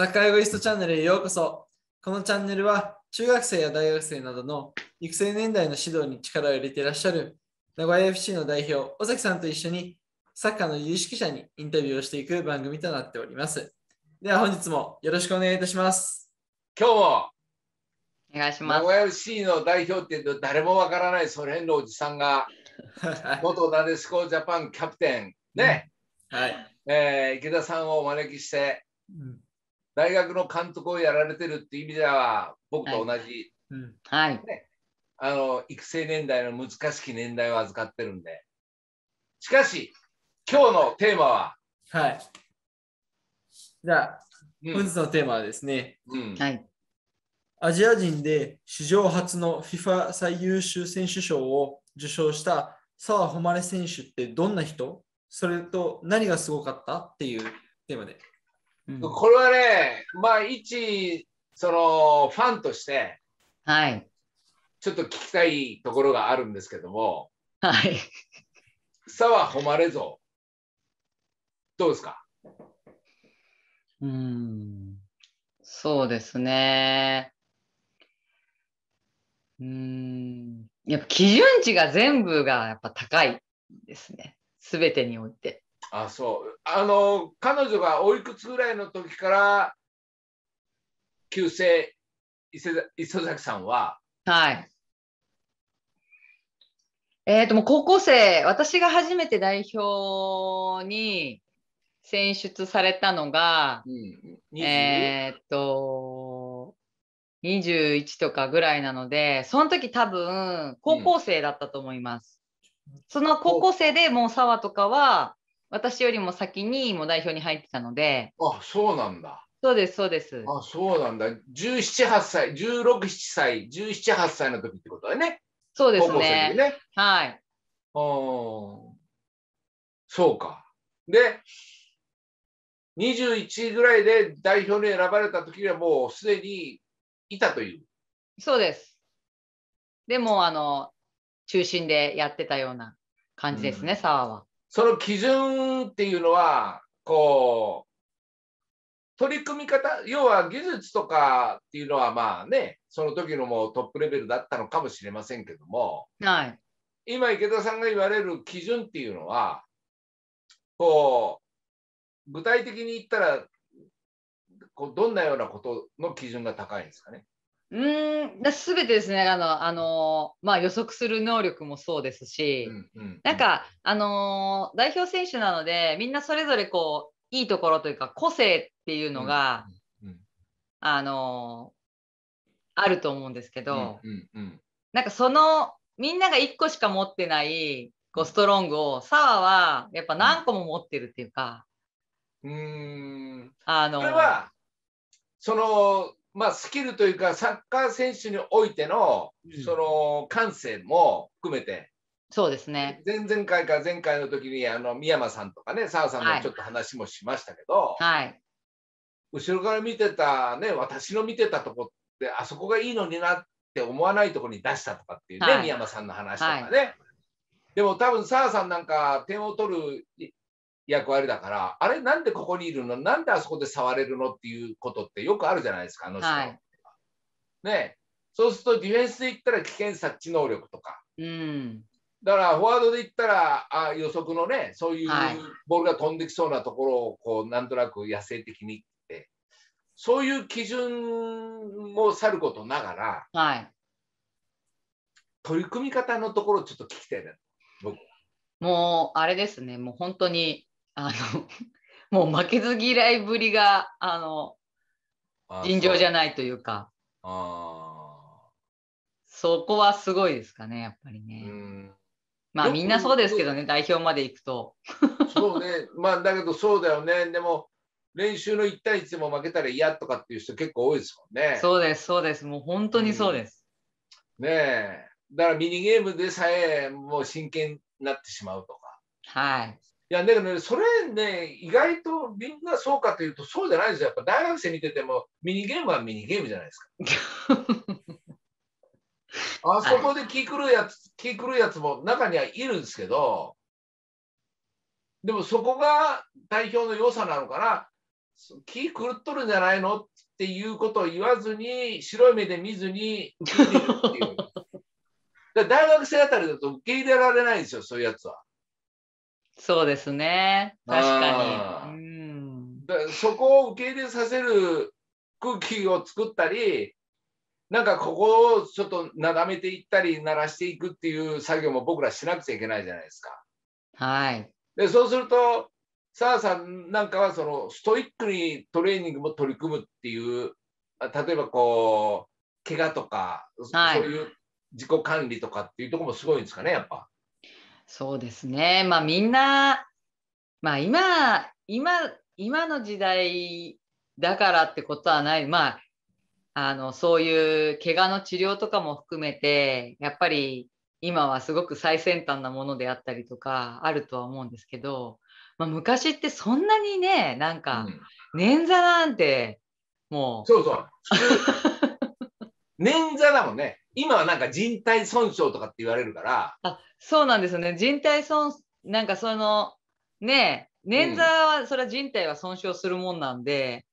サッカーウイストチャンネルへようこそ。このチャンネルは中学生や大学生などの育成年代の指導に力を入れていらっしゃる名古屋 FC の代表、尾崎さんと一緒にサッカーの有識者にインタビューをしていく番組となっております。では本日もよろしくお願いいたします。今日もお願いします。名古屋 FC の代表って言うと誰もわからないソ連のおじさんが 元なでしこジャパンキャプテンね、うん、はいえー、池田さんをお招きして、うん大学の監督をやられてるっていう意味では僕と同じ、はい、あの育成年代の難しき年代を預かってるんでしかし今日のテーマははいじゃあ本日のテーマはですね、うんアジア人で史上初の FIFA 最優秀選手賞を受賞した澤穂希選手ってどんな人それと何がすごかったっていうテーマでうん、これはね、まあ、一、その、ファンとして、はい。ちょっと聞きたいところがあるんですけども、はい。さは誉れぞ。どうですかうん、そうですね。うん、やっぱ基準値が全部がやっぱ高いですね。すべてにおいて。あそうあの彼女がおいくつぐらいの時から旧姓磯崎さんははいえー、ともう高校生私が初めて代表に選出されたのが、うん、えっ、ー、と21とかぐらいなのでその時多分高校生だったと思います、うん、その高校生でもう沢とかは私よりも先にもう代表に入ってたので。あ、そうなんだ。そうです、そうです。あ、そうなんだ。17、8歳、16、7歳、17、8歳の時ってことだね。そうですね。ねはい。あそうか。で、21ぐらいで代表に選ばれた時にはもうすでにいたという。そうです。でも、あの、中心でやってたような感じですね、澤、うん、は。その基準っていうのはこう取り組み方要は技術とかっていうのはまあねその時のもうトップレベルだったのかもしれませんけども、はい、今池田さんが言われる基準っていうのはこう具体的に言ったらこうどんなようなことの基準が高いんですかねうんだべてですねあの、あのまあ、予測する能力もそうですし、うんうん、なんか、あの代表選手なのでみんなそれぞれこういいところというか個性っていうのが、うんうん、あのあると思うんですけど、うんうん、なんかそのみんなが一個しか持ってないこうストロングをサ澤はやっぱ何個も持ってるっていうか。うんあのそれはそのまあ、スキルというか、サッカー選手においての、うん、その感性も含めて、そうですね前々回か前回の時にあの宮間さんとかね、澤さんのちょっと話もしましたけど、はい、後ろから見てた、ね、私の見てたとこって、あそこがいいのになって思わないとこに出したとかっていうね、はい、宮間さんの話とかね。はい、でも多分、澤さんなんか点を取る役割だから、あれなんでここにいるのなんであそこで触れるのっていうことってよくあるじゃないですか、あの人は。はい、ねそうするとディフェンスで言ったら危険察知能力とか。うん、だからフォワードで言ったらあ予測のね、そういうボールが飛んできそうなところをこうなんとなく野生的にって、そういう基準もさることながら、はい、取り組み方のところちょっと聞きたいな、僕もうあれですね、もう本当にあの、もう負けず嫌いぶりが、あの、尋常じゃないというか。あそこはすごいですかね、やっぱりね。まあみんなそうですけどね、代表まで行くと。そうね、まあだけどそうだよね、でも練習の1対1でも負けたら嫌とかっていう人結構多いですもんね。そうです、そうです、もう本当にそうです。うん、ねえ、だからミニゲームでさえもう真剣になってしまうとか。はい。いやだけどね、それね、意外とみんなそうかというと、そうじゃないですよ。やっぱ大学生見てても、ミニゲームはミニゲームじゃないですか。あそこで気狂うやつ、気狂うやつも中にはいるんですけど、でもそこが代表の良さなのかな、気狂っとるんじゃないのっていうことを言わずに、白い目で見ずにるっていう。大学生あたりだと受け入れられないんですよ、そういうやつは。そうですね。確かに。うん、そこを受け入れさせる空気を作ったり、なんかここをちょっとなだめていったり、鳴らしていくっていう作業も僕らしなくちゃいけないじゃないですか。はい。で、そうすると、澤さんなんかはそのストイックにトレーニングも取り組むっていう、例えばこう、怪我とか、はい、そういう自己管理とかっていうとこもすごいんですかね、やっぱ。そうですね。まあみんな、まあ今、今、今の時代だからってことはない。まあ、あの、そういう怪我の治療とかも含めて、やっぱり今はすごく最先端なものであったりとかあるとは思うんですけど、まあ、昔ってそんなにね、なんか、捻挫なんて、もう。そうそう。捻挫だもんね。今はなんか人体損傷とかって言われるから。あそうなんですよね。人体損、なんかその、ねえ、捻挫は、うん、それは人体は損傷するもんなんで、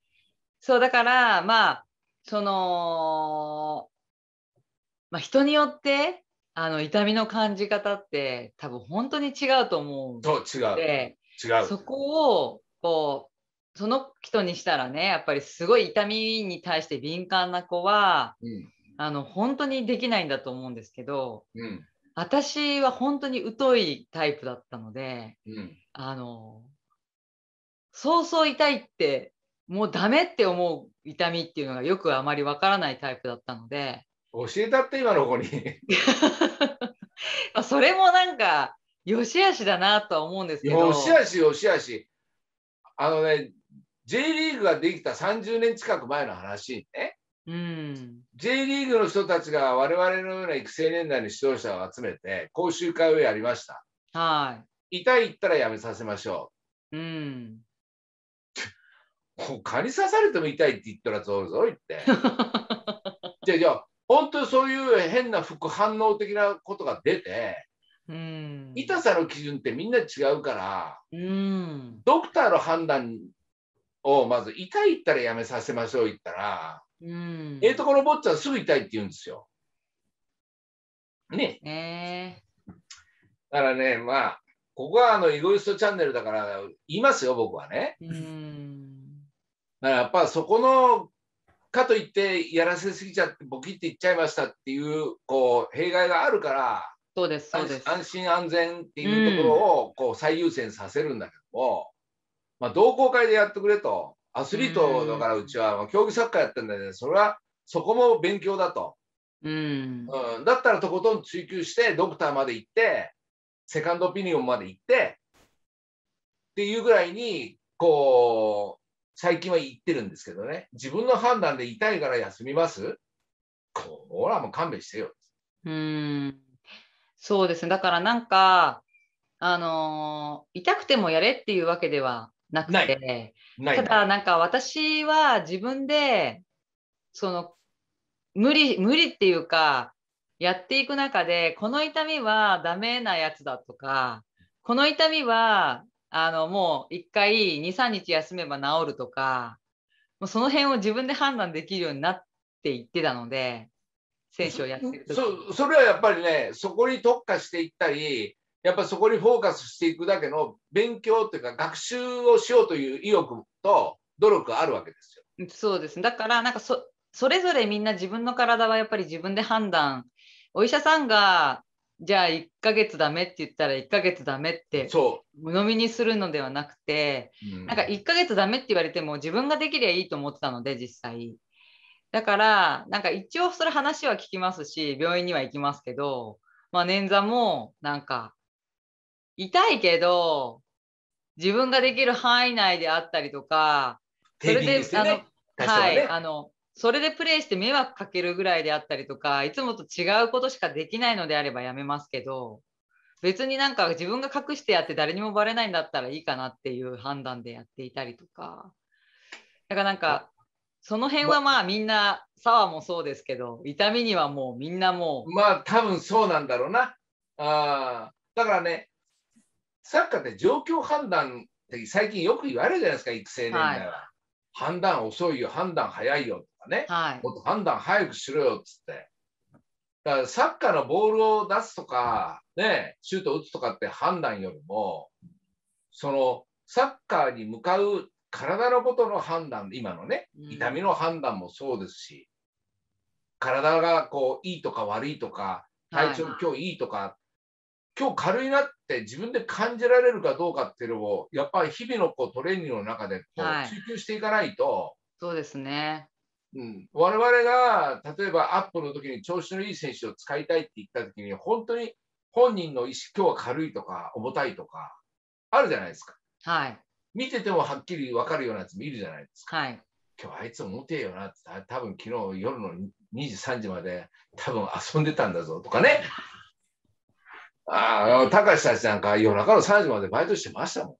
そうだから、まあ、その、まあ、人によって、あの痛みの感じ方って多分本当に違うと思うそで違う違うそこをこうその人にしたらねやっぱりすごい痛みに対して敏感な子は、うん、あの本当にできないんだと思うんですけど、うん、私は本当に疎いタイプだったので、うん、あのそうそう痛いってもうダメって思う痛みっていうのがよくあまりわからないタイプだったので教えたって今の子に それもなんかよしあしだなとは思うんですけどよしあしよしあしあのね J リーグができた30年近く前の話ねうん、J リーグの人たちが我々のような育成年代の視聴者を集めて講習会をやりました。はい。痛いったらやめさせましょう。うん。蚊に刺されても痛いって言ったらそうぞ言って。じゃあじゃあ本当にそういう変な副反応的なことが出て。うん、痛さの基準ってみんな違うから、うん、ドクターの判断をまず痛いったらやめさせましょう言ったらうん、ええとこの坊ちゃんすぐ痛いって言うんですよ。ね。えー、だからね、まあ、ここはあのエゴイストチャンネルだから言いますよ、僕はね。うん、だからやっぱそこのかといってやらせすぎちゃってボキって言っちゃいましたっていうこう弊害があるからそうですそうです安心安全っていうところをこう最優先させるんだけども、まあ、同好会でやってくれとアスリートだからうちは競技サッカーやってんだよねそれはそこも勉強だと、うん、うん、だったらとことん追求してドクターまで行ってセカンドオピニオンまで行ってっていうぐらいにこう最近は言ってるんですけどね自分の判断で痛いから休みますこらもう勘弁してよ。うんそうですねだからなんかあのー、痛くてもやれっていうわけではなくてただなんか私は自分でその無理無理っていうかやっていく中でこの痛みはダメなやつだとかこの痛みはあのもう1回23日休めば治るとかもうその辺を自分で判断できるようになっていってたので選手をやってる時そそれはやっぱりねそこに特化していったりやっぱりそこにフォーカスしていくだけの勉強っていうか学習をしようという意欲と努力があるわけですよ。そうです、だからなんかそそれぞれみんな自分の体はやっぱり自分で判断お医者さんがじゃあ1ヶ月ダメって言ったら1ヶ月ダメってそう飲みにするのではなくて、うん、なんか1ヶ月ダメって言われても自分ができりゃいいと思ってたので実際だからなんか一応それ話は聞きますし病院には行きますけど、まあ、捻挫もなんか痛いけど、自分ができる範囲内であったりとか、それで、でね、あの、ね、はい、あの、それでプレイして迷惑かけるぐらいであったりとか、いつもと違うことしかできないのであればやめますけど、別になんか自分が隠してやって誰にもバレないんだったらいいかなっていう判断でやっていたりとか、だからなんか、その辺はまあみんな、沢もそうですけど、痛みにはもうみんなもう。まあ多分そうなんだろうな。あだからね、サッカーって状況判断って最近よく言われるじゃないですか、育成年代は。はい、判断遅いよ、判断早いよとかね、はい、もっと判断早くしろよっつって。だからサッカーのボールを出すとか、ね、シュートを打つとかって判断よりも、そのサッカーに向かう体のことの判断、今のね、痛みの判断もそうですし、うん、体がこういいとか悪いとか、体調今日いいとか今日軽いなって自分で感じられるかどうかっていうのをやっぱり日々のこうトレーニングの中でこう追求していかないと、はい、そうですね、うん、我々が例えばアップの時に調子のいい選手を使いたいって言った時に本当に本人の意思今日は軽いとか重たいとかあるじゃないですか。はい、見ててもはっきり分かるようなやつもいるじゃないですか。はい今日あいつ重てえよなって多分昨日夜の2時3時まで多分遊んでたんだぞとかねああ、高橋たちなんか夜中の3時までバイトしてましたもん。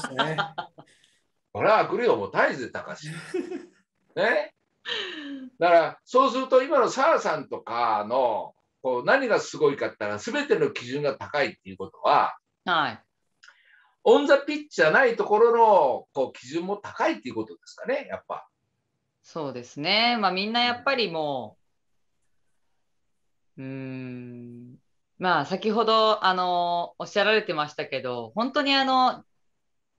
そうですね。これは来るよ、もう絶え高橋。ね。だから、そうすると今のサラさんとかの、こう何がすごいかったら、べての基準が高いっていうことは、はい。オン・ザ・ピッチじゃないところのこう基準も高いっていうことですかね、やっぱ。そうですね、まあ、みんなやっぱりもう、うん、まあ、先ほど、あの、おっしゃられてましたけど、本当にあの、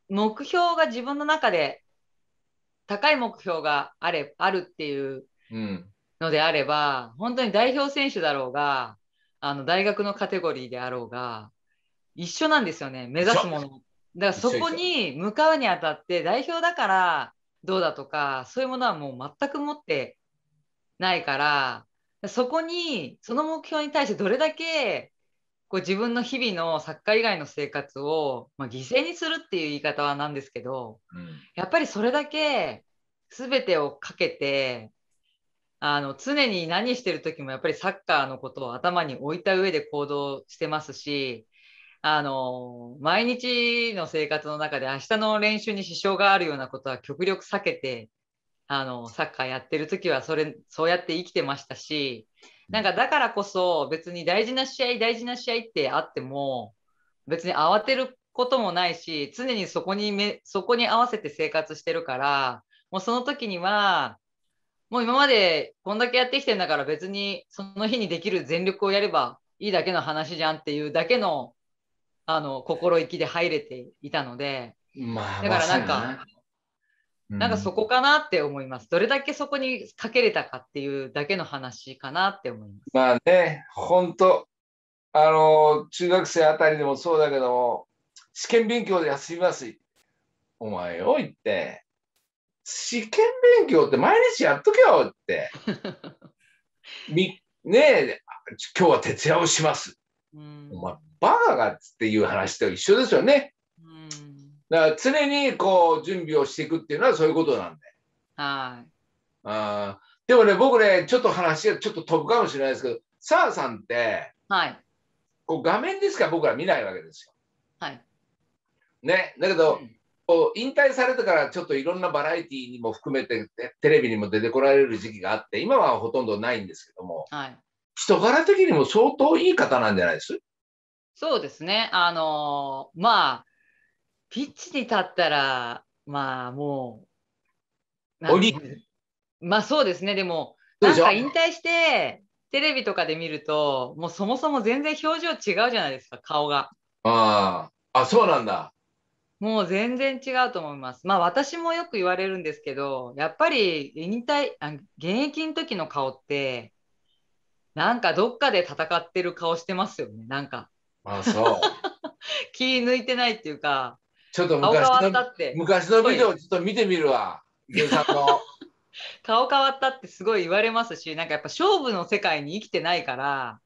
目標が自分の中で高い目標があれ、あるっていうのであれば、うん、本当に代表選手だろうが、あの、大学のカテゴリーであろうが、一緒なんですよね、目指すもの。だからそこに向かうにあたって、代表だからどうだとか、そういうものはもう全く持ってないから、そこに、その目標に対してどれだけこう自分の日々のサッカー以外の生活を、まあ、犠牲にするっていう言い方はなんですけど、うん、やっぱりそれだけ全てをかけてあの常に何してる時もやっぱりサッカーのことを頭に置いた上で行動してますしあの毎日の生活の中で明日の練習に支障があるようなことは極力避けてあのサッカーやってる時はそれそうやって生きてましたしなんかだからこそ別に大事な試合大事な試合ってあっても別に慌てることもないし常にそこにめそこに合わせて生活してるからもうその時にはもう今までこんだけやってきてんだから別にその日にできる全力をやればいいだけの話じゃんっていうだけのあの心意気で入れていたので、まあ、だからなんか、まあなんかそこかなって思います。どれだけそこにかけれたかっていうだけの話かなって思います。まあね、本当あの、中学生あたりでもそうだけども、試験勉強で休みますお前よ、言って。試験勉強って毎日やっとけよって。みねえ、今日は徹夜をします。うん、お前、バカがっていう話と一緒ですよね。だから常にこう準備をしていくっていうのはそういうことなんで。はい。あでもね、僕ね、ちょっと話がちょっと飛ぶかもしれないですけど、澤さんって、はい、こう画面でしか僕ら見ないわけですよ。はい。ね、だけど、うんこう引退されてからちょっといろんなバラエティーにも含めてテレビにも出てこられる時期があって今はほとんどないんですけども、はい、人柄的にも相当いい方なんじゃないですそうですねあのー、まあピッチに立ったら、まあもう、まあそうですね、でも、なんか引退して、テレビとかで見ると、もうそもそも全然表情違うじゃないですか、顔が。ああ、そうなんだ。もう全然違うと思います。まあ私もよく言われるんですけど、やっぱり引退、あ現役の時の顔って、なんかどっかで戦ってる顔してますよね、なんか。あそう。気抜いてないっていうか、ちょっと昔の昔のビデオちょっと見てみるわ。顔変わったってすごい言われますし、なんかやっぱ勝負の世界に生きてないから、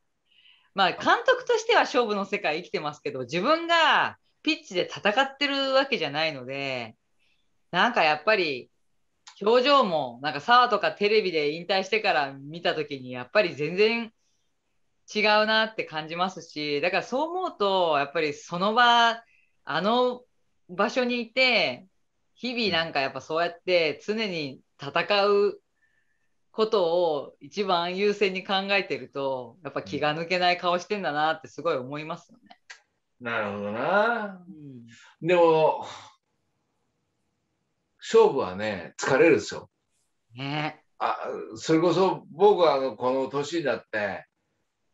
まあ監督としては勝負の世界生きてますけど、自分がピッチで戦ってるわけじゃないので、なんかやっぱり表情も、なんか澤とかテレビで引退してから見た時に、やっぱり全然違うなって感じますし、だからそう思うと、やっぱりその場、あの場所にいて、日々なんかやっぱそうやって常に戦うことを一番優先に考えてると、やっぱ気が抜けない顔してんだなってすごい思いますよね。なるほどな。うん、でも、勝負はね、疲れるですよ。ね。あそれこそ僕はこの年になって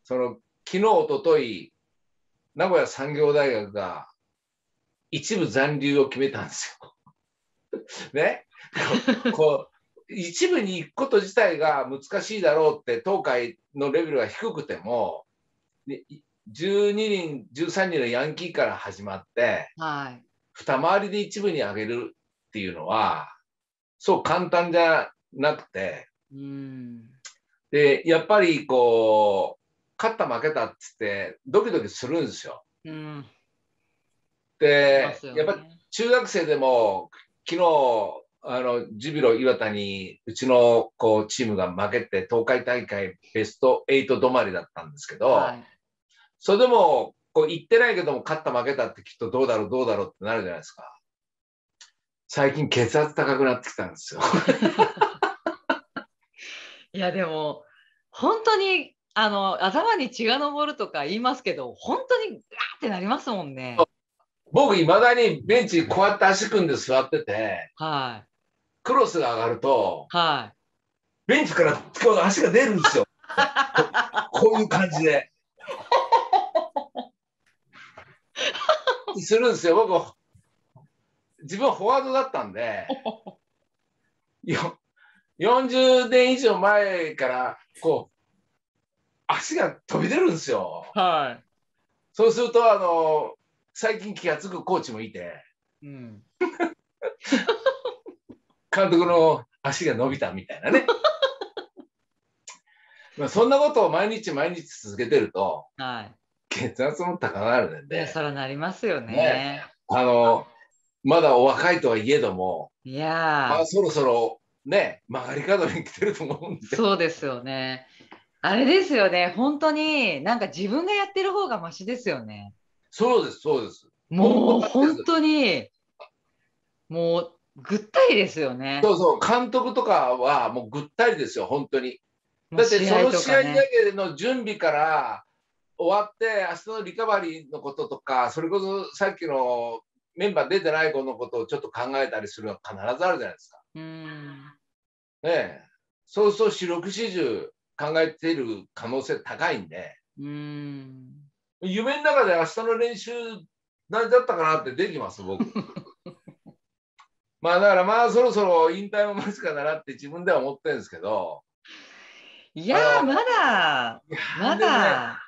その昨日おととい名古屋産業大学が一部残留を決めたんですよ。ねこう一部に行くこと自体が難しいだろうって東海のレベルが低くても12人13人のヤンキーから始まって、はい、二回りで一部に上げるっていうのはそう簡単じゃなくてうんでやっぱりこう勝った負けたっつってドキドキするんですよ。うんで、ね、やっぱ中学生でも昨日あのジュビロ磐田にうちのこうチームが負けて東海大会ベスト8止まりだったんですけど、はい、それでもこう言ってないけども勝った負けたってきっとどうだろうどうだろうってなるじゃないですか最近血圧高くなってきたんですよ いやでも本当にあの頭に血が上るとか言いますけど本当にガーってなりますもんね。僕、いまだにベンチこうやって足組んで座ってて、はい。クロスが上がると、はい。ベンチからこう足が出るんですよ。こ こういう感じで。するんですよ。僕、自分はフォワードだったんで、よ40年以上前から、こう、足が飛び出るんですよ。はい。そうすると、あの、最近気が付くコーチもいて、うん、監督の足が伸びたみたいなね。まあそんなことを毎日毎日続けてると、はい、血圧も高なるんで。それなりますよね。ねあのまだお若いとはいえども、いや、まあ、そろそろね、曲がり角に来てると思うんで。そうですよね。あれですよね、本当になんか自分がやってる方がましですよね。そうです、そうです。もう本当に、もうぐったりですよね。そうそう、監督とかはもうぐったりですよ、本当に。だってその試合だけの準備から終わって、明日のリカバリーのこととか、それこそさっきのメンバー出てない子のことをちょっと考えたりするのは必ずあるじゃないですか。うんねそうそう四六四十考えている可能性高いんで。うん夢の中で明日の練習何だったかなってできます僕 まあだからまあそろそろ引退も間近だなって自分では思ってるんですけどいやまだまだ、ね、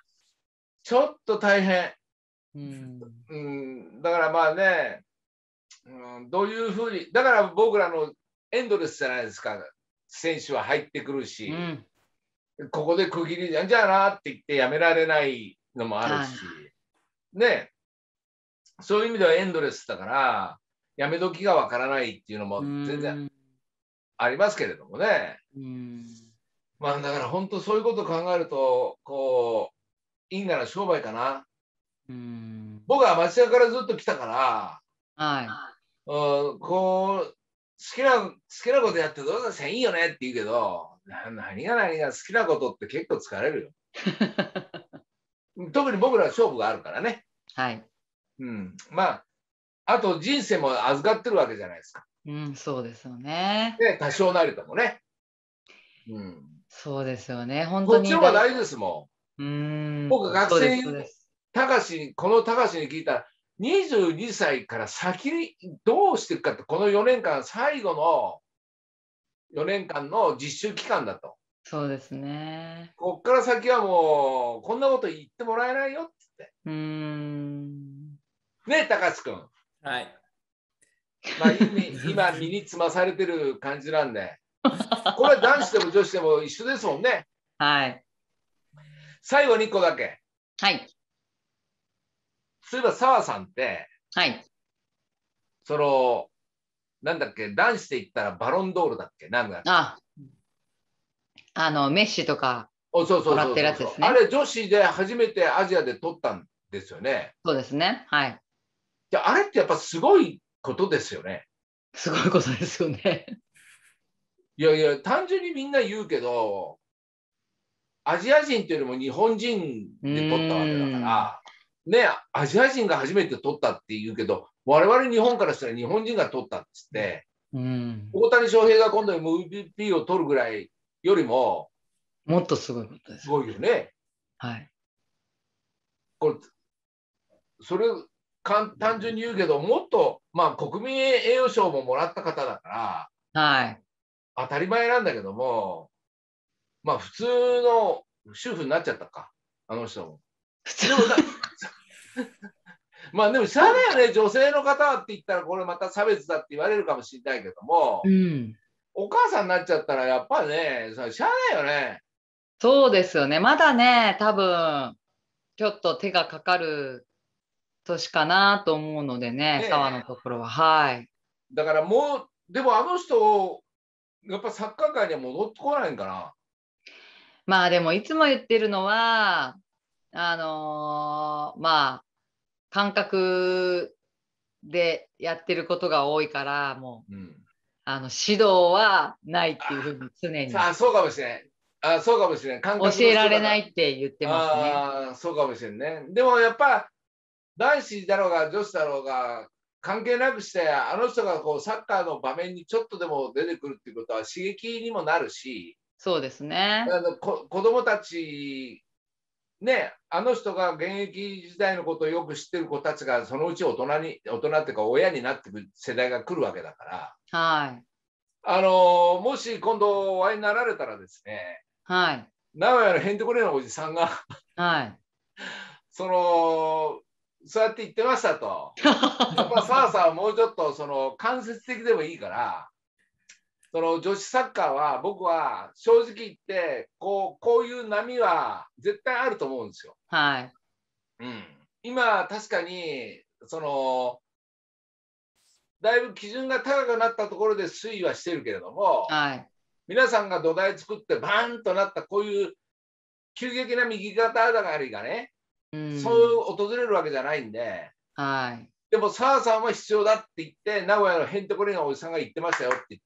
ちょっと大変うん、うん、だからまあね、うん、どういうふうにだから僕らのエンドレスじゃないですか選手は入ってくるし、うん、ここで区切りじゃんじゃあなって言ってやめられないのもあるし、ねそういう意味ではエンドレスだからやめ時がわからないっていうのも全然ありますけれどもね。まあだから本当そういうことを考えるとこう因果な商売かな。うん僕は町屋からずっと来たから、はい、うんこう好きな好きなことやってどうだせんいいよねって言うけど何が何が好きなことって結構疲れるよ。特に僕ら勝負があるからね。はい。うん。まあ、あと人生も預かってるわけじゃないですか。うん、そうですよね。ね、多少なりともね。うん。そうですよね。本当に。こっちの方が大事ですもん。うん。僕学生たかし、このたかしに聞いたら、22歳から先にどうしていくかって、この4年間、最後の4年間の実習期間だと。そうですね。こっから先はもう、こんなこと言ってもらえないよっつって。うん。ねえ、高橋君。はい。まあ、今、身につまされてる感じなんで、これは男子でも女子でも一緒ですもんね。はい。最後に1個だけ。はい。そういえば、澤さんって、はい。その、なんだっけ、男子で言ったらバロンドールだっけ、なんだっけ。ああの、メッシとか、そうそうそうそうあれ、女子で初めてアジアで取ったんですよね。そうですね。はい。じゃあ、あれってやっぱすごいことですよね。すごいことですよね。いやいや、単純にみんな言うけど、アジア人っていうよりも日本人で取ったわけだから、ね、アジア人が初めて取ったって言うけど、我々日本からしたら日本人が取ったっつって、うん、大谷翔平が今度 MVP を取るぐらいよりも、もっとすごいことです。すごいよね。はい。これ、それ、単純に言うけど、もっと、まあ、国民栄誉賞ももらった方だから、はい。当たり前なんだけども、まあ、普通の主婦になっちゃったか、あの人も。普通 まあでもしゃあだよね女性の方って言ったらこれまた差別だって言われるかもしれないけども、うん、お母さんになっちゃったらやっぱねしゃあないよねそうですよねまだね多分ちょっと手がかかる年かなと思うのでねねのところははいだからもうでもあの人やっぱサッカー界には戻ってこないんかなまあでもいつも言ってるのはあのー、まあ感覚でやってることが多いからもう、うんあの指導はないっていうふうに常に。あそうかもしれん。あそうかもしれん。教えられないって言ってますね。あそうかもしれんね。でもやっぱ男子だろうが女子だろうが関係なくしてあの人がこうサッカーの場面にちょっとでも出てくるっていうことは刺激にもなるしそうですねあのこ子供たちね、あの人が現役時代のことをよく知ってる子たちがそのうち大人に大人っていうか親になってく世代が来るわけだから、はい、あのもし今度お会いになられたらですね、はい、名古屋のへんてこりのおじさんがはい、そのそうやって言ってましたと。やっぱさあさあもうちょっとその間接的でもいいから、その女子サッカーは僕は正直言ってこうこういう波は絶対あると思うんですよ。はい、うん、今確かにそのだいぶ基準が高くなったところで推移はしてるけれども、はい、皆さんが土台作ってバーンとなったこういう急激な右肩上がりがね、うん、そう訪れるわけじゃないんで、はい、でも澤さんは必要だって言って名古屋のへんてこりんなおじさんが言ってましたよって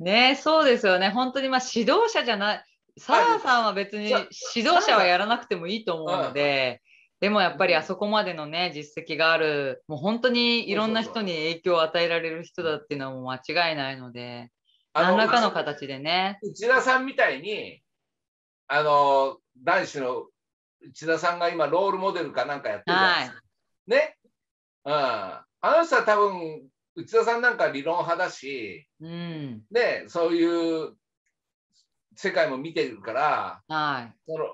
ねそうですよね。本当にまあ指導者じゃない、サラさんは別に指導者はやらなくてもいいと思うので、でもやっぱりあそこまでのね、実績がある、もう本当にいろんな人に影響を与えられる人だっていうのはもう間違いないので、何らかの形でね。内田さんみたいに、あの、男子の内田さんが今、ロールモデルかなんかやってるじゃないですか。はい、ね。うん。あの人は多分内田さんなんか理論派だし、うん、でそういう世界も見てるから、はい、その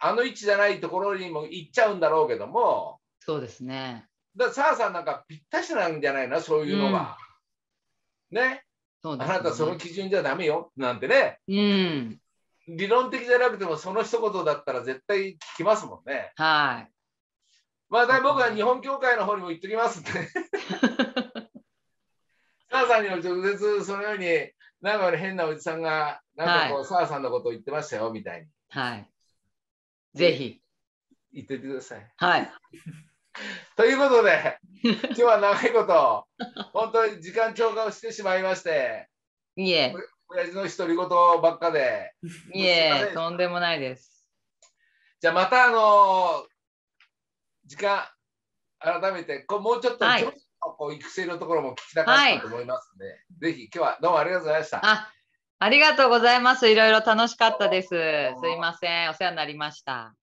あの位置じゃないところにも行っちゃうんだろうけどもそうですねだ澤さんなんかぴったしなんじゃないなそういうのは、うん、ねそうねあなたその基準じゃダメよなんてね、うん、理論的じゃなくてもその一言だったら絶対聞きますもんねはいまあ僕は日本協会の方にも言っときますって さんにも直接そのように、なんか変なおじさんが、なんかこう、澤、はい、さんのことを言ってましたよ、みたいに。はい。ぜひ。言っててください。はい。ということで、今日は長いこと、本当に時間超過をしてしまいまして、いえ、親父の独り言ばっかで、いえ、とんでもないです。じゃあまた、あの時間、改めて、こもうちょっと、はい、こう育成のところも聞きたかったと思いますので、はい、ぜひ今日はどうもありがとうございました。あありがとうございます。いろいろ楽しかったです。すいません。お世話になりました。